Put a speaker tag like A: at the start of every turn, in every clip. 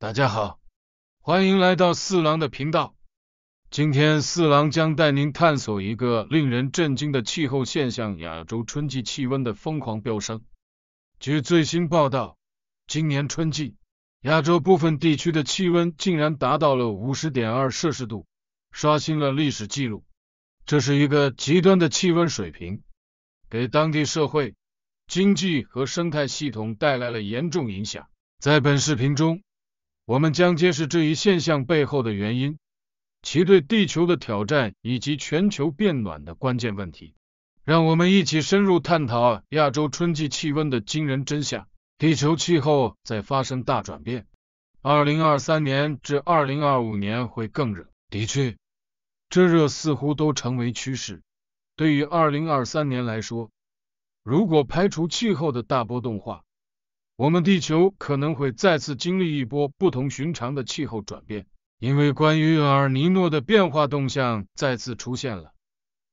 A: 大家好，欢迎来到四郎的频道。今天四郎将带您探索一个令人震惊的气候现象——亚洲春季气温的疯狂飙升。据最新报道，今年春季，亚洲部分地区的气温竟然达到了五十点二摄氏度，刷新了历史记录。这是一个极端的气温水平，给当地社会、经济和生态系统带来了严重影响。在本视频中，我们将揭示这一现象背后的原因，其对地球的挑战以及全球变暖的关键问题。让我们一起深入探讨亚洲春季气温的惊人真相。地球气候在发生大转变，2023年至2025年会更热。的确，这热似乎都成为趋势。对于2023年来说，如果排除气候的大波动化，我们地球可能会再次经历一波不同寻常的气候转变，因为关于厄尔尼诺的变化动向再次出现了。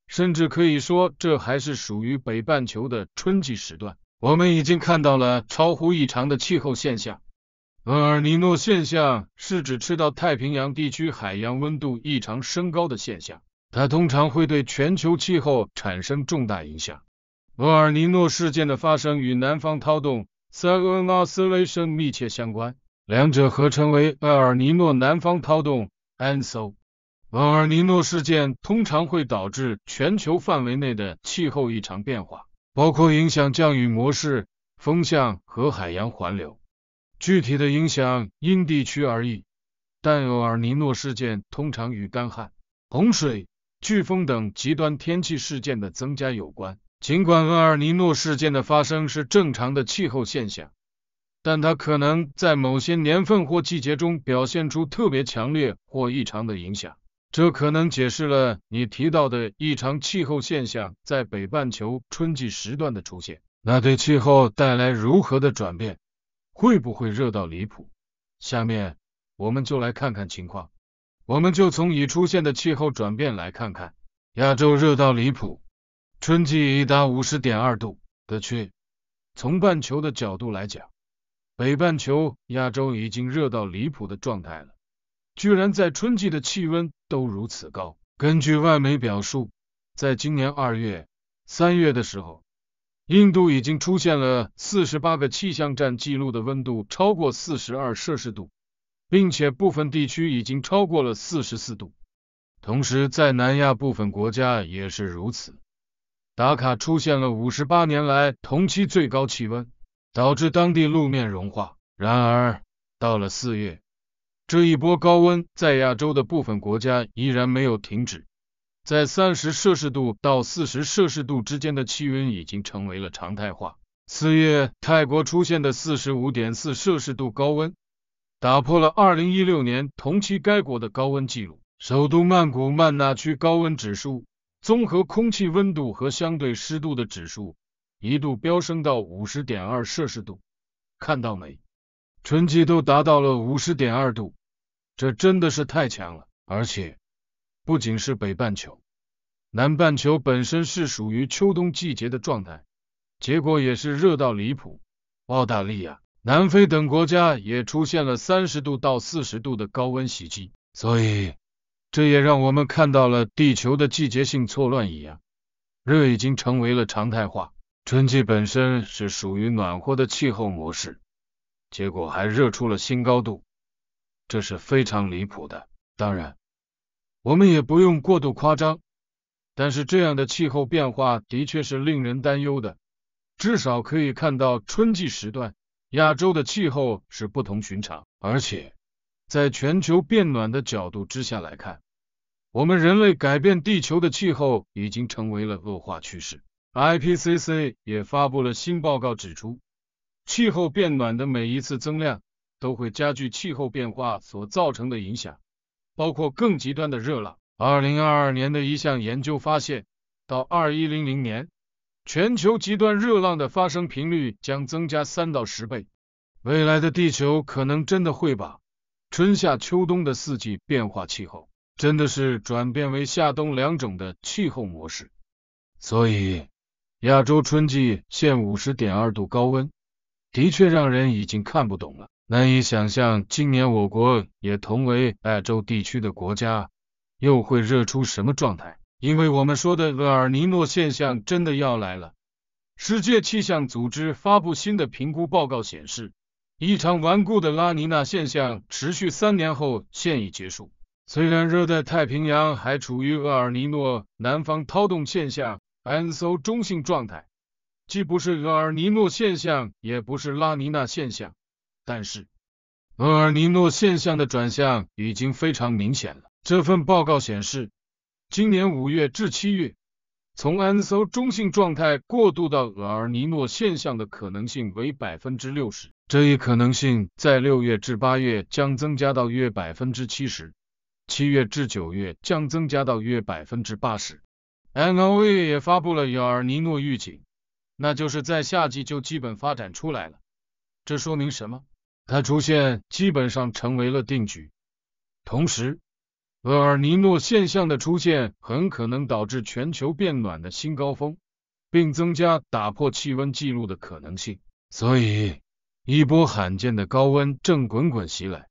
A: 甚至可以说，这还是属于北半球的春季时段。我们已经看到了超乎异常的气候现象。厄尔尼诺现象是指赤道太平洋地区海洋温度异常升高的现象，它通常会对全球气候产生重大影响。厄尔尼诺事件的发生与南方涛动。塞尔纳斯雷声密切相关，两者合称为厄尔尼诺南方涛动 a n s o 厄尔尼诺事件通常会导致全球范围内的气候异常变化，包括影响降雨模式、风向和海洋环流。具体的影响因地区而异，但厄尔尼诺事件通常与干旱、洪水、飓风等极端天气事件的增加有关。尽管厄尔尼诺事件的发生是正常的气候现象，但它可能在某些年份或季节中表现出特别强烈或异常的影响。这可能解释了你提到的异常气候现象在北半球春季时段的出现。那对气候带来如何的转变？会不会热到离谱？下面我们就来看看情况。我们就从已出现的气候转变来看看，亚洲热到离谱。春季已达五十点二度的区，从半球的角度来讲，北半球亚洲已经热到离谱的状态了，居然在春季的气温都如此高。根据外媒表述，在今年二月、三月的时候，印度已经出现了四十八个气象站记录的温度超过四十二摄氏度，并且部分地区已经超过了四十四度。同时，在南亚部分国家也是如此。打卡出现了五十八年来同期最高气温，导致当地路面融化。然而，到了四月，这一波高温在亚洲的部分国家依然没有停止，在三十摄氏度到四十摄氏度之间的气温已经成为了常态化。四月，泰国出现的四十五点四摄氏度高温，打破了二零一六年同期该国的高温记录。首都曼谷曼纳区高温指数。综合空气温度和相对湿度的指数一度飙升到五十点二摄氏度，看到没？春季都达到了五十点二度，这真的是太强了。而且不仅是北半球，南半球本身是属于秋冬季节的状态，结果也是热到离谱。澳大利亚、南非等国家也出现了三十度到四十度的高温袭击，所以。这也让我们看到了地球的季节性错乱一样，热已经成为了常态化。春季本身是属于暖和的气候模式，结果还热出了新高度，这是非常离谱的。当然，我们也不用过度夸张，但是这样的气候变化的确是令人担忧的。至少可以看到春季时段，亚洲的气候是不同寻常，而且在全球变暖的角度之下来看。我们人类改变地球的气候已经成为了恶化趋势。IPCC 也发布了新报告，指出气候变暖的每一次增量都会加剧气候变化所造成的影响，包括更极端的热浪。二零二二年的一项研究发现，到二一零零年，全球极端热浪的发生频率将增加三到十倍。未来的地球可能真的会把春夏秋冬的四季变化气候。真的是转变为夏冬两种的气候模式，所以亚洲春季现五十点二度高温，的确让人已经看不懂了，难以想象今年我国也同为亚洲地区的国家又会热出什么状态。因为我们说的厄尔尼诺现象真的要来了。世界气象组织发布新的评估报告显示，异常顽固的拉尼娜现象持续三年后现已结束。虽然热带太平洋还处于厄尔尼诺南方涛动现象 （ENSO） 中性状态，既不是厄尔尼诺现象，也不是拉尼娜现象，但是厄尔尼诺现象的转向已经非常明显了。这份报告显示，今年五月至七月，从安 n s o 中性状态过渡到厄尔尼诺现象的可能性为百分之六十，这一可能性在六月至八月将增加到约百分之七十。七月至九月将增加到约百分之八十。NOA 也发布了厄尔尼诺预警，那就是在夏季就基本发展出来了。这说明什么？它出现基本上成为了定局。同时，厄尔尼诺现象的出现很可能导致全球变暖的新高峰，并增加打破气温记录的可能性。所以，一波罕见的高温正滚滚袭来。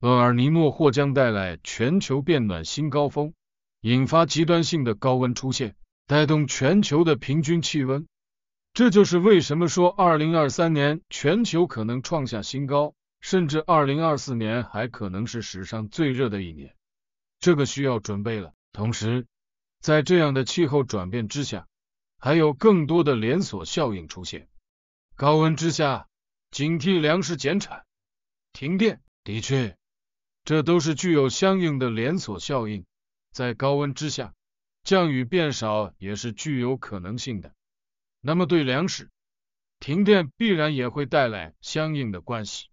A: 厄尔尼诺或将带来全球变暖新高峰，引发极端性的高温出现，带动全球的平均气温。这就是为什么说2023年全球可能创下新高，甚至2024年还可能是史上最热的一年。这个需要准备了。同时，在这样的气候转变之下，还有更多的连锁效应出现。高温之下，警惕粮食减产、停电。的确。这都是具有相应的连锁效应，在高温之下，降雨变少也是具有可能性的。那么对粮食，停电必然也会带来相应的关系，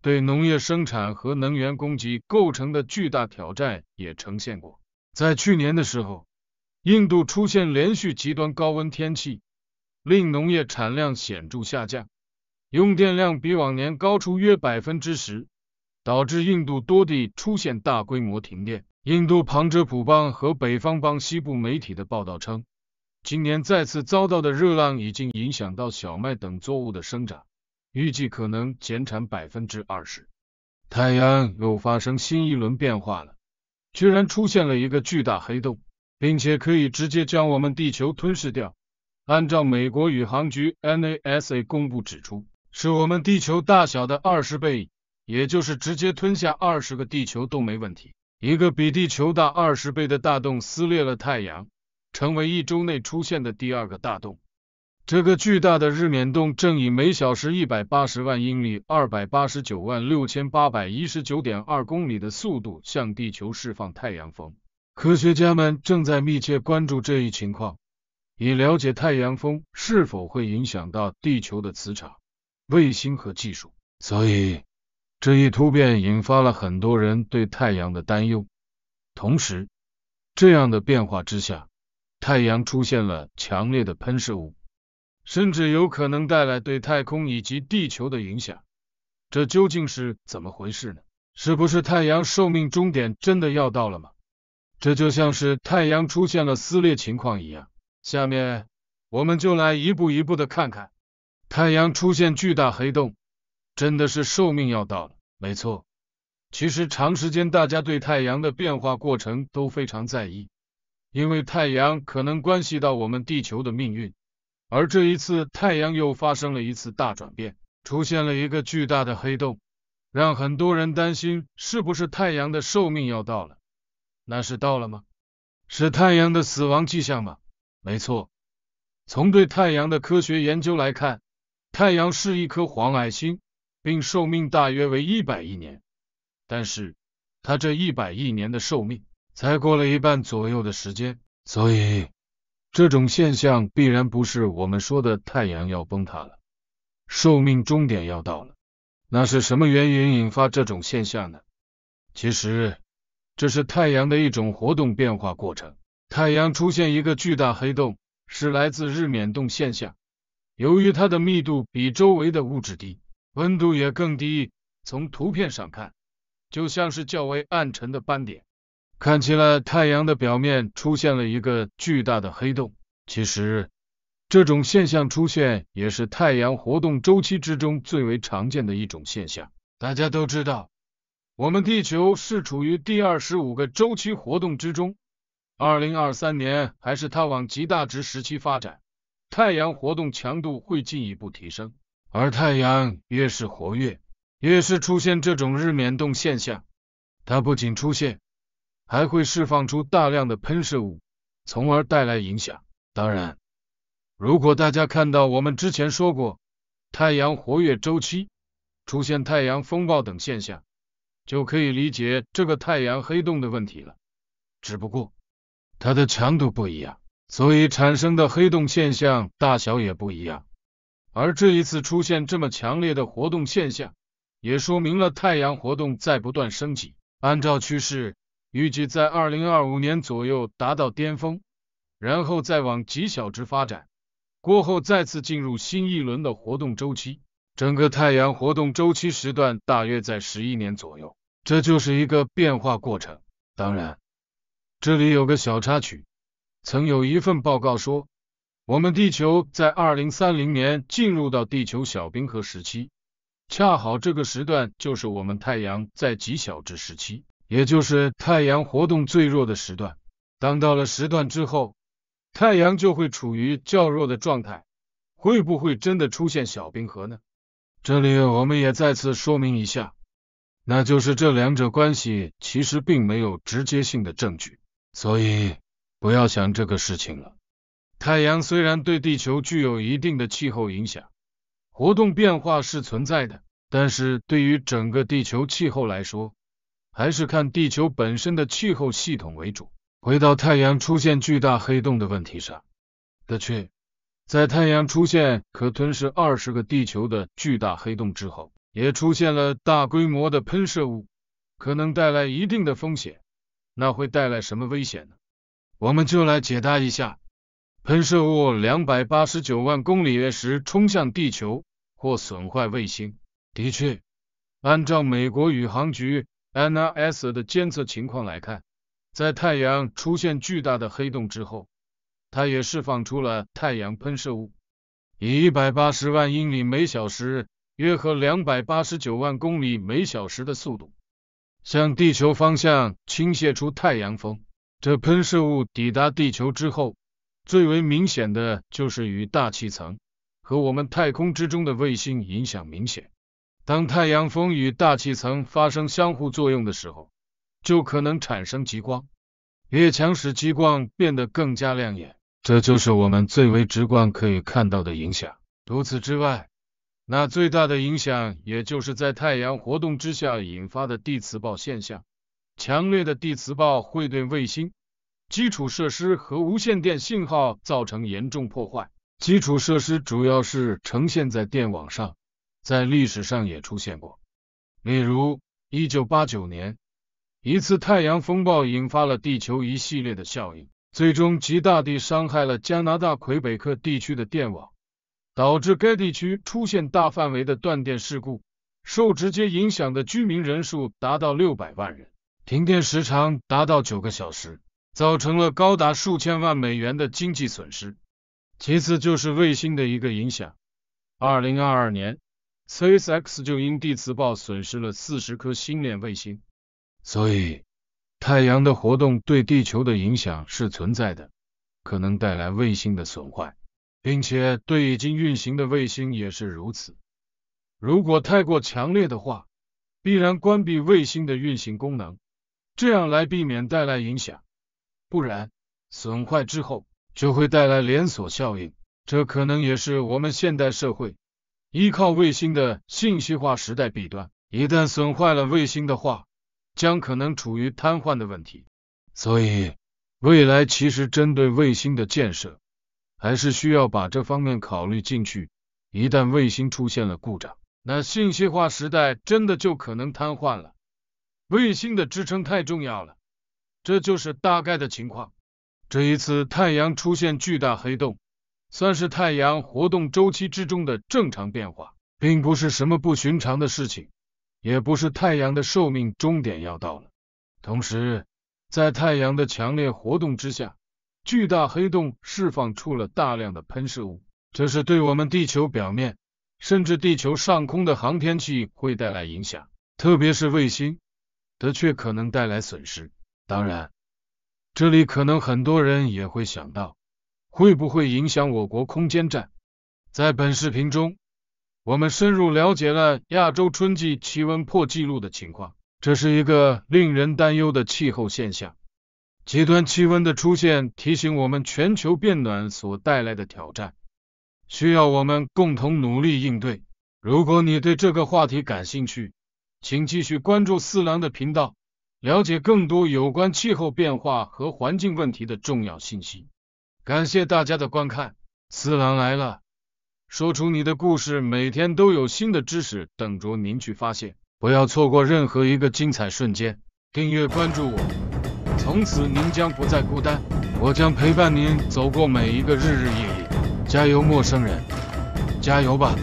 A: 对农业生产和能源供给构成的巨大挑战也呈现过。在去年的时候，印度出现连续极端高温天气，令农业产量显著下降，用电量比往年高出约百分之十。导致印度多地出现大规模停电。印度旁遮普邦和北方邦西部媒体的报道称，今年再次遭到的热浪已经影响到小麦等作物的生长，预计可能减产百分之二十。太阳又发生新一轮变化了，居然出现了一个巨大黑洞，并且可以直接将我们地球吞噬掉。按照美国宇航局 （NASA） 公布指出，是我们地球大小的二十倍。也就是直接吞下二十个地球都没问题。一个比地球大二十倍的大洞撕裂了太阳，成为一周内出现的第二个大洞。这个巨大的日冕洞正以每小时一百八十万英里（二百八十九万六千八百一十九点二公里）的速度向地球释放太阳风。科学家们正在密切关注这一情况，以了解太阳风是否会影响到地球的磁场、卫星和技术。所以。这一突变引发了很多人对太阳的担忧，同时，这样的变化之下，太阳出现了强烈的喷射物，甚至有可能带来对太空以及地球的影响。这究竟是怎么回事呢？是不是太阳寿命终点真的要到了吗？这就像是太阳出现了撕裂情况一样。下面，我们就来一步一步的看看，太阳出现巨大黑洞。真的是寿命要到了，没错。其实长时间大家对太阳的变化过程都非常在意，因为太阳可能关系到我们地球的命运。而这一次太阳又发生了一次大转变，出现了一个巨大的黑洞，让很多人担心是不是太阳的寿命要到了。那是到了吗？是太阳的死亡迹象吗？没错。从对太阳的科学研究来看，太阳是一颗黄矮星。并寿命大约为一百亿年，但是它这一百亿年的寿命才过了一半左右的时间，所以这种现象必然不是我们说的太阳要崩塌了，寿命终点要到了。那是什么原因引发这种现象呢？其实这是太阳的一种活动变化过程。太阳出现一个巨大黑洞，是来自日冕洞现象，由于它的密度比周围的物质低。温度也更低，从图片上看，就像是较为暗沉的斑点，看起来太阳的表面出现了一个巨大的黑洞。其实，这种现象出现也是太阳活动周期之中最为常见的一种现象。大家都知道，我们地球是处于第二十五个周期活动之中，二零二三年还是它往极大值时期发展，太阳活动强度会进一步提升。而太阳越是活跃，越是出现这种日冕洞现象。它不仅出现，还会释放出大量的喷射物，从而带来影响。当然，如果大家看到我们之前说过太阳活跃周期出现太阳风暴等现象，就可以理解这个太阳黑洞的问题了。只不过它的强度不一样，所以产生的黑洞现象大小也不一样。而这一次出现这么强烈的活动现象，也说明了太阳活动在不断升级。按照趋势，预计在二零二五年左右达到巅峰，然后再往极小值发展，过后再次进入新一轮的活动周期。整个太阳活动周期时段大约在十一年左右，这就是一个变化过程。当然，这里有个小插曲，曾有一份报告说。我们地球在二零三零年进入到地球小冰河时期，恰好这个时段就是我们太阳在极小值时期，也就是太阳活动最弱的时段。当到了时段之后，太阳就会处于较弱的状态。会不会真的出现小冰河呢？这里我们也再次说明一下，那就是这两者关系其实并没有直接性的证据，所以不要想这个事情了。太阳虽然对地球具有一定的气候影响，活动变化是存在的，但是对于整个地球气候来说，还是看地球本身的气候系统为主。回到太阳出现巨大黑洞的问题上，的确，在太阳出现可吞噬二十个地球的巨大黑洞之后，也出现了大规模的喷射物，可能带来一定的风险。那会带来什么危险呢？我们就来解答一下。喷射物两百八十九万公里时冲向地球，或损坏卫星。的确，按照美国宇航局 n a s 的监测情况来看，在太阳出现巨大的黑洞之后，它也释放出了太阳喷射物，以一百八十万英里每小时（约合两百八十九万公里每小时）的速度，向地球方向倾泻出太阳风。这喷射物抵达地球之后。最为明显的就是与大气层和我们太空之中的卫星影响明显。当太阳风与大气层发生相互作用的时候，就可能产生极光，越强使极光变得更加亮眼，这就是我们最为直观可以看到的影响。除此之外，那最大的影响也就是在太阳活动之下引发的地磁暴现象，强烈的地磁暴会对卫星基础设施和无线电信号造成严重破坏。基础设施主要是呈现在电网上，在历史上也出现过，例如1989年，一次太阳风暴引发了地球一系列的效应，最终极大地伤害了加拿大魁北克地区的电网，导致该地区出现大范围的断电事故，受直接影响的居民人数达到600万人，停电时长达到9个小时。造成了高达数千万美元的经济损失。其次就是卫星的一个影响。二零二二年，CSX 就因地磁暴损失了四十颗星链卫星。所以，太阳的活动对地球的影响是存在的，可能带来卫星的损坏，并且对已经运行的卫星也是如此。如果太过强烈的话，必然关闭卫星的运行功能，这样来避免带来影响。不然，损坏之后就会带来连锁效应，这可能也是我们现代社会依靠卫星的信息化时代弊端。一旦损坏了卫星的话，将可能处于瘫痪的问题。所以，未来其实针对卫星的建设，还是需要把这方面考虑进去。一旦卫星出现了故障，那信息化时代真的就可能瘫痪了。卫星的支撑太重要了。这就是大概的情况。这一次太阳出现巨大黑洞，算是太阳活动周期之中的正常变化，并不是什么不寻常的事情，也不是太阳的寿命终点要到了。同时，在太阳的强烈活动之下，巨大黑洞释放出了大量的喷射物，这是对我们地球表面甚至地球上空的航天器会带来影响，特别是卫星的，确可能带来损失。当然，这里可能很多人也会想到，会不会影响我国空间站？在本视频中，我们深入了解了亚洲春季气温破纪录的情况，这是一个令人担忧的气候现象。极端气温的出现提醒我们，全球变暖所带来的挑战需要我们共同努力应对。如果你对这个话题感兴趣，请继续关注四郎的频道。了解更多有关气候变化和环境问题的重要信息。感谢大家的观看。四郎来了，说出你的故事。每天都有新的知识等着您去发现，不要错过任何一个精彩瞬间。订阅关注我，从此您将不再孤单，我将陪伴您走过每一个日日夜夜。加油，陌生人，加油吧！